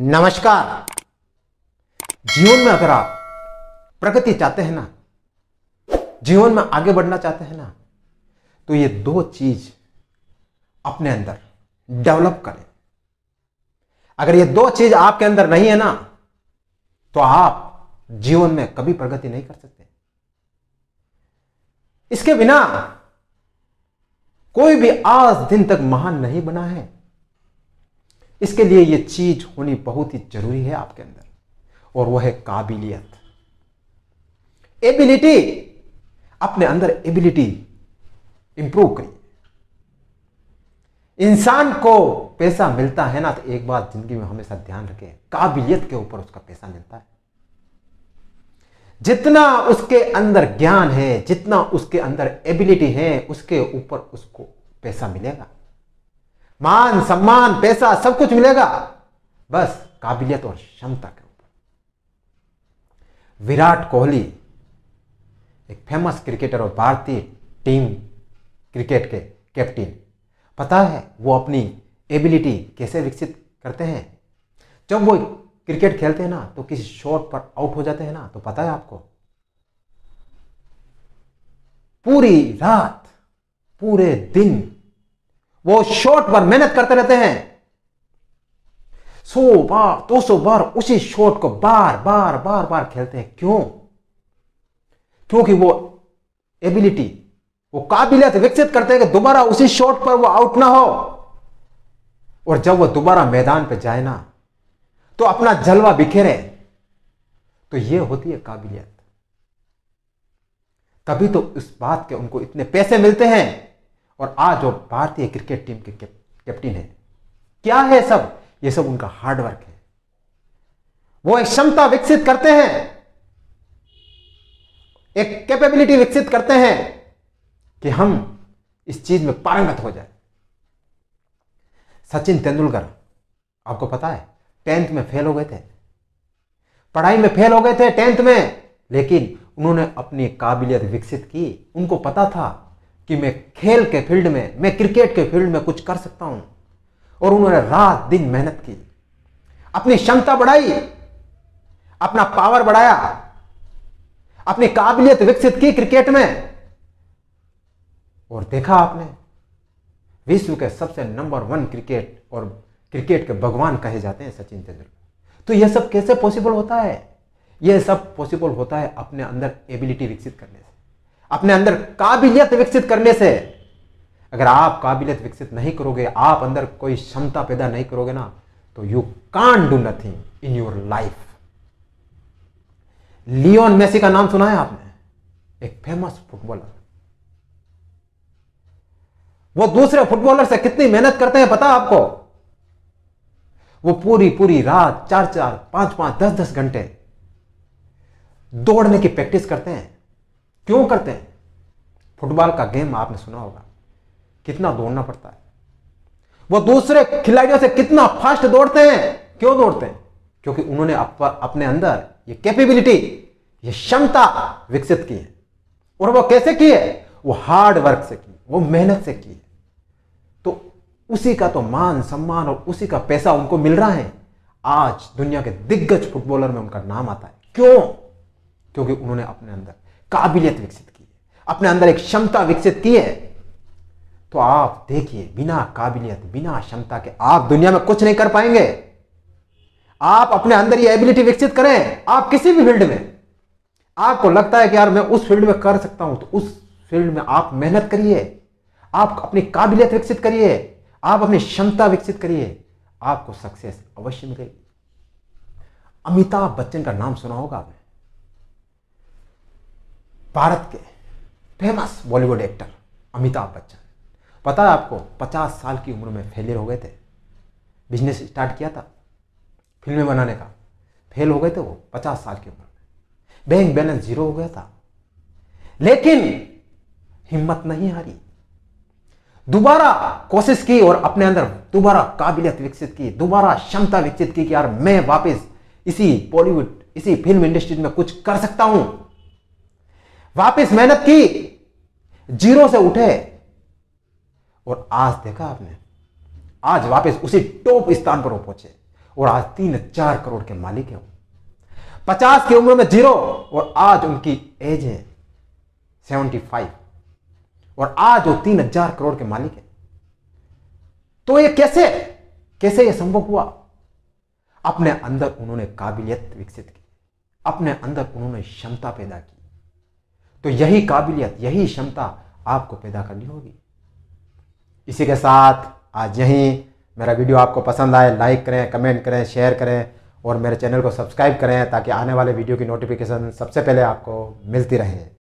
नमस्कार जीवन में अगर आप प्रगति चाहते हैं ना जीवन में आगे बढ़ना चाहते हैं ना तो ये दो चीज अपने अंदर डेवलप करें अगर ये दो चीज आपके अंदर नहीं है ना तो आप जीवन में कभी प्रगति नहीं कर सकते इसके बिना कोई भी आज दिन तक महान नहीं बना है इसके लिए ये चीज़ होनी बहुत ही ज़रूरी है आपके अंदर और वह है काबिलियत एबिलिटी अपने अंदर एबिलिटी इंप्रूव करिए इंसान को पैसा मिलता है ना तो एक बात जिंदगी में हमेशा ध्यान रखें काबिलियत के ऊपर उसका पैसा मिलता है जितना उसके अंदर ज्ञान है जितना उसके अंदर एबिलिटी है उसके ऊपर उसको पैसा मिलेगा मान सम्मान पैसा सब कुछ मिलेगा बस काबिलियत और क्षमता के ऊपर विराट कोहली एक फेमस क्रिकेटर और भारतीय टीम क्रिकेट के कैप्टन पता है वो अपनी एबिलिटी कैसे विकसित करते हैं जब वो क्रिकेट खेलते हैं ना तो किसी शॉट पर आउट हो जाते हैं ना तो पता है आपको पूरी रात पूरे दिन वो शॉट पर मेहनत करते रहते हैं सौ बार दो सौ बार उसी शॉट को बार बार बार बार खेलते हैं क्यों क्योंकि वो एबिलिटी वो काबिलियत विकसित करते हैं कि दोबारा उसी शॉट पर वो आउट ना हो और जब वो दोबारा मैदान पे जाए ना तो अपना जलवा बिखेरे तो ये होती है काबिलियत तभी तो इस बात के उनको इतने पैसे मिलते हैं और आज वो भारतीय क्रिकेट टीम के कैप्टन है क्या है सब ये सब उनका हार्डवर्क है वो एक क्षमता विकसित करते हैं एक कैपेबिलिटी विकसित करते हैं कि हम इस चीज में पारंगत हो जाए सचिन तेंदुलकर आपको पता है टेंथ में फेल हो गए थे पढ़ाई में फेल हो गए थे टेंथ में लेकिन उन्होंने अपनी काबिलियत विकसित की उनको पता था कि मैं खेल के फील्ड में मैं क्रिकेट के फील्ड में कुछ कर सकता हूं और उन्होंने रात दिन मेहनत की अपनी क्षमता बढ़ाई अपना पावर बढ़ाया अपनी काबिलियत विकसित की क्रिकेट में और देखा आपने विश्व के सबसे नंबर वन क्रिकेट और क्रिकेट के भगवान कहे जाते हैं सचिन तेंदुलकर तो यह सब कैसे पॉसिबल होता है यह सब पॉसिबल होता है अपने अंदर एबिलिटी विकसित करने से अपने अंदर काबिलियत विकसित करने से अगर आप काबिलियत विकसित नहीं करोगे आप अंदर कोई क्षमता पैदा नहीं करोगे ना तो you can do nothing in your life Lionel Messi का नाम सुना है आपने एक फेमस फुटबॉलर वो दूसरे फुटबॉलर से कितनी मेहनत करते हैं पता आपको वो पूरी पूरी रात चार चार पांच पांच दस दस घंटे दौड़ने की प्रैक्टिस करते हैं क्यों करते हैं फुटबॉल का गेम आपने सुना होगा कितना दौड़ना पड़ता है वो दूसरे खिलाड़ियों से कितना फास्ट दौड़ते हैं क्यों दौड़ते हैं क्योंकि उन्होंने अपने अंदर ये कैपेबिलिटी ये क्षमता विकसित की है और वो कैसे की है वो हार्ड वर्क से की वो मेहनत से की है तो उसी का तो मान सम्मान और उसी का पैसा उनको मिल रहा है आज दुनिया के दिग्गज फुटबॉलर में उनका नाम आता है क्यों क्योंकि उन्होंने अपने अंदर काबिलियत विकसित की है अपने अंदर एक क्षमता विकसित की है तो आप देखिए बिना काबिलियत बिना क्षमता के आप दुनिया में कुछ नहीं कर पाएंगे आप अपने अंदर ये एबिलिटी विकसित करें आप किसी भी फील्ड में आपको लगता है कि यार मैं उस फील्ड में कर सकता हूं तो उस फील्ड में आप मेहनत करिए आप अपनी काबिलियत विकसित करिए आप अपनी क्षमता विकसित करिए आपको सक्सेस अवश्य मिलेगी अमिताभ बच्चन का नाम सुना होगा आपने भारत के famous Bollywood actor Amitabh Bachchan पता है आपको 50 साल की उम्र में फेलियर हो गए थे बिजनेस स्टार्ट किया था फिल्में बनाने का फेल हो गए थे वो 50 साल की उम्र में बैंक बैलेंस जीरो हो गया था लेकिन हिम्मत नहीं हारी दोबारा कोशिश की और अपने अंदर दोबारा काबिलियत विकसित की दोबारा क्षमता विकसित की कि यार मैं वापस इसी बॉलीवुड इसी फिल्म इंडस्ट्री में कुछ कर सकता हूं वापस मेहनत की जीरो से उठे और आज देखा आपने आज वापस उसी टॉप स्थान पर वो पहुंचे और आज तीन चार करोड़ के मालिक हैं पचास की उम्र में जीरो और आज उनकी एज है सेवेंटी फाइव और आज वो तीन हजार करोड़ के मालिक है तो ये कैसे कैसे ये संभव हुआ अपने अंदर उन्होंने काबिलियत विकसित की अपने अंदर उन्होंने क्षमता पैदा की तो यही काबिलियत यही क्षमता आपको पैदा करनी होगी इसी के साथ आज यहीं मेरा वीडियो आपको पसंद आए लाइक करें कमेंट करें शेयर करें और मेरे चैनल को सब्सक्राइब करें ताकि आने वाले वीडियो की नोटिफिकेशन सबसे पहले आपको मिलती रहे